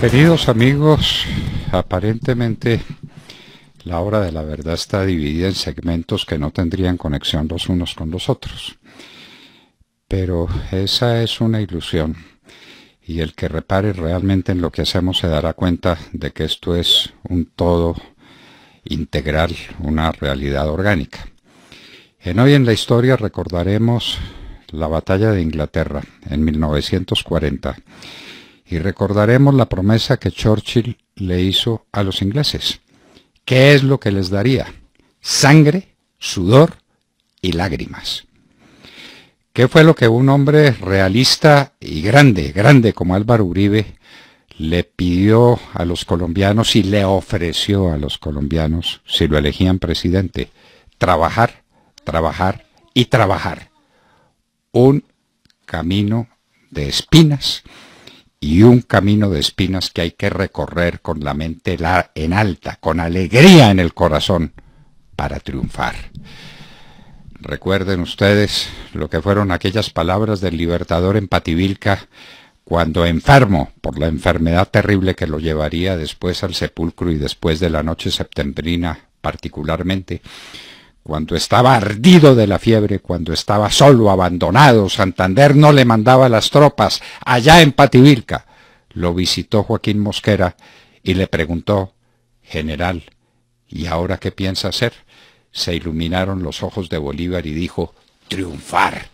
Queridos amigos, aparentemente la obra de la verdad está dividida en segmentos que no tendrían conexión los unos con los otros. Pero esa es una ilusión y el que repare realmente en lo que hacemos se dará cuenta de que esto es un todo integral, una realidad orgánica. En Hoy en la Historia recordaremos la batalla de Inglaterra en 1940 y recordaremos la promesa que Churchill le hizo a los ingleses. ¿Qué es lo que les daría? Sangre, sudor y lágrimas. ¿Qué fue lo que un hombre realista y grande, grande como Álvaro Uribe, le pidió a los colombianos y le ofreció a los colombianos, si lo elegían presidente, trabajar, trabajar y trabajar? Un camino de espinas y un camino de espinas que hay que recorrer con la mente en alta, con alegría en el corazón, para triunfar. Recuerden ustedes lo que fueron aquellas palabras del libertador en Pativilca, cuando enfermo por la enfermedad terrible que lo llevaría después al sepulcro y después de la noche septembrina particularmente, cuando estaba ardido de la fiebre, cuando estaba solo, abandonado, Santander no le mandaba las tropas, allá en Pativilca, lo visitó Joaquín Mosquera y le preguntó, General, ¿y ahora qué piensa hacer? Se iluminaron los ojos de Bolívar y dijo, triunfar.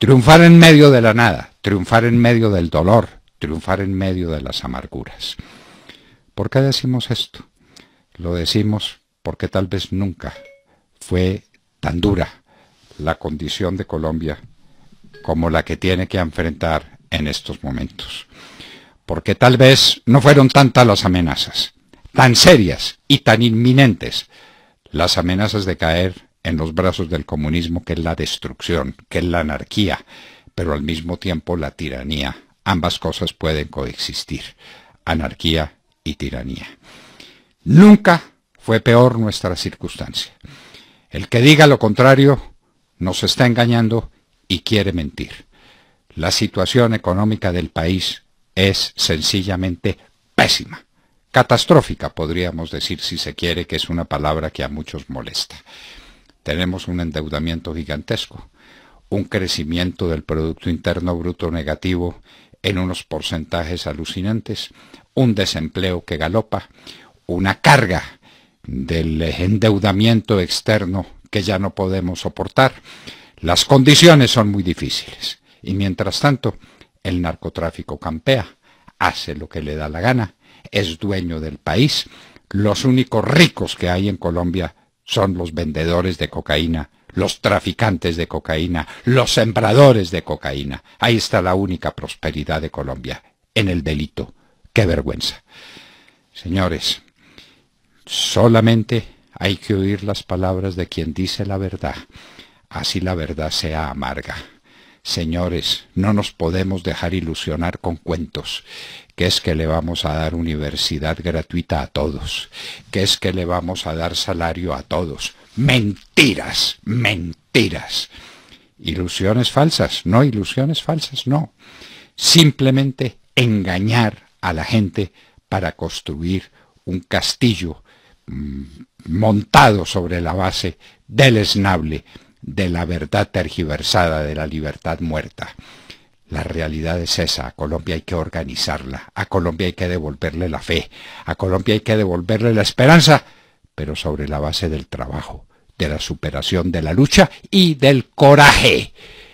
Triunfar en medio de la nada, triunfar en medio del dolor, triunfar en medio de las amarguras. ¿Por qué decimos esto? Lo decimos porque tal vez nunca fue tan dura la condición de Colombia como la que tiene que enfrentar en estos momentos. Porque tal vez no fueron tantas las amenazas, tan serias y tan inminentes, las amenazas de caer en los brazos del comunismo, que es la destrucción, que es la anarquía, pero al mismo tiempo la tiranía. Ambas cosas pueden coexistir, anarquía y tiranía. Nunca fue peor nuestra circunstancia. El que diga lo contrario nos está engañando y quiere mentir. La situación económica del país es sencillamente pésima. Catastrófica, podríamos decir, si se quiere, que es una palabra que a muchos molesta. Tenemos un endeudamiento gigantesco, un crecimiento del Producto Interno Bruto negativo en unos porcentajes alucinantes, un desempleo que galopa, una carga del endeudamiento externo que ya no podemos soportar. Las condiciones son muy difíciles y mientras tanto el narcotráfico campea, hace lo que le da la gana, es dueño del país. Los únicos ricos que hay en Colombia son los vendedores de cocaína, los traficantes de cocaína, los sembradores de cocaína. Ahí está la única prosperidad de Colombia, en el delito. ¡Qué vergüenza! Señores, Solamente hay que oír las palabras de quien dice la verdad, así la verdad sea amarga. Señores, no nos podemos dejar ilusionar con cuentos, que es que le vamos a dar universidad gratuita a todos, que es que le vamos a dar salario a todos. Mentiras, mentiras. Ilusiones falsas, no, ilusiones falsas, no. Simplemente engañar a la gente para construir un castillo montado sobre la base del esnable de la verdad tergiversada, de la libertad muerta. La realidad es esa, a Colombia hay que organizarla, a Colombia hay que devolverle la fe, a Colombia hay que devolverle la esperanza, pero sobre la base del trabajo, de la superación de la lucha y del coraje.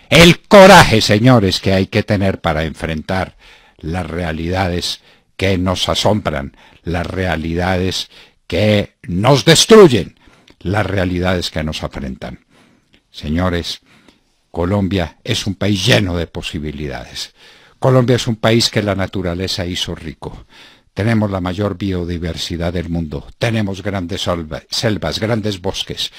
El coraje, señores, que hay que tener para enfrentar las realidades que nos asombran, las realidades que nos destruyen las realidades que nos afrentan. Señores, Colombia es un país lleno de posibilidades. Colombia es un país que la naturaleza hizo rico. Tenemos la mayor biodiversidad del mundo, tenemos grandes selvas, grandes bosques,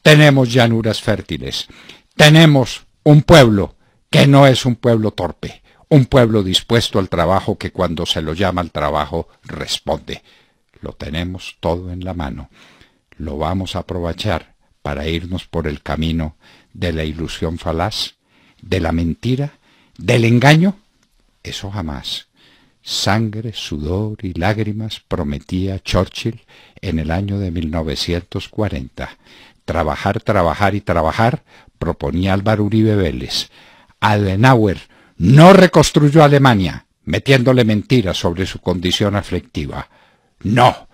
tenemos llanuras fértiles, tenemos un pueblo que no es un pueblo torpe, un pueblo dispuesto al trabajo que cuando se lo llama al trabajo responde. Lo tenemos todo en la mano. Lo vamos a aprovechar para irnos por el camino de la ilusión falaz, de la mentira, del engaño. Eso jamás. Sangre, sudor y lágrimas prometía Churchill en el año de 1940. Trabajar, trabajar y trabajar, proponía Álvaro Uribe Vélez. Adenauer no reconstruyó Alemania, metiéndole mentiras sobre su condición aflictiva. No,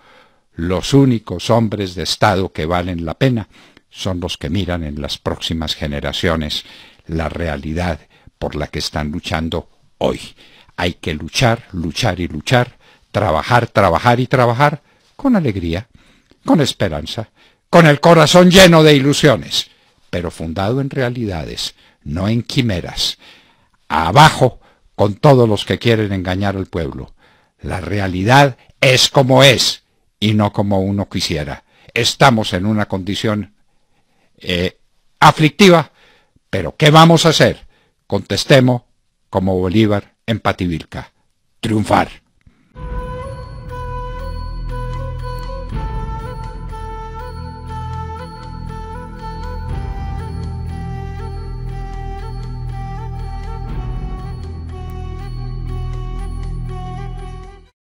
los únicos hombres de Estado que valen la pena son los que miran en las próximas generaciones la realidad por la que están luchando hoy. Hay que luchar, luchar y luchar, trabajar, trabajar y trabajar con alegría, con esperanza, con el corazón lleno de ilusiones, pero fundado en realidades, no en quimeras. Abajo con todos los que quieren engañar al pueblo. La realidad es como es y no como uno quisiera. Estamos en una condición eh, aflictiva, pero ¿qué vamos a hacer? Contestemos como Bolívar en Pativilca. Triunfar.